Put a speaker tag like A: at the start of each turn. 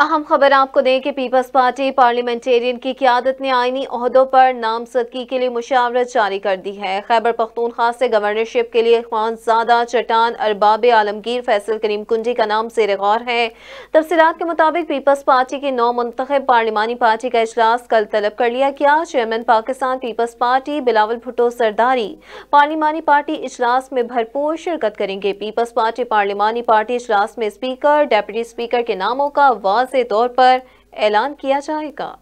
A: अहम खबर आपको दें कि पीपल्स पार्टी पार्लियामेंटेरियन की क्यादत ने आईनी अहदों पर नामजदगी के लिए मुशावरत जारी कर दी है खैबर पख्तूनख्वा से गवर्नरशिप के लिए खानजादा चटान अरबाब आलमगीर फैसल करीम कुंजी का नाम जेर गौर है तफसीत के मुताबिक पीपल्स पार्टी के नौ मंतखब पार्लिमानी पार्टी का अजलास कल तलब कर लिया गया chairman Pakistan peoples party Bilawal Bhutto Zardari पार्लिमानी पार्टी अजलास में भरपूर शिरकत करेंगे पीपल्स पार्टी पार्लिमानी पार्टी अजलास में स्पीकर डेप्टी स्पीकर के नामों का आवाज वाजे तौर पर ऐलान किया जाएगा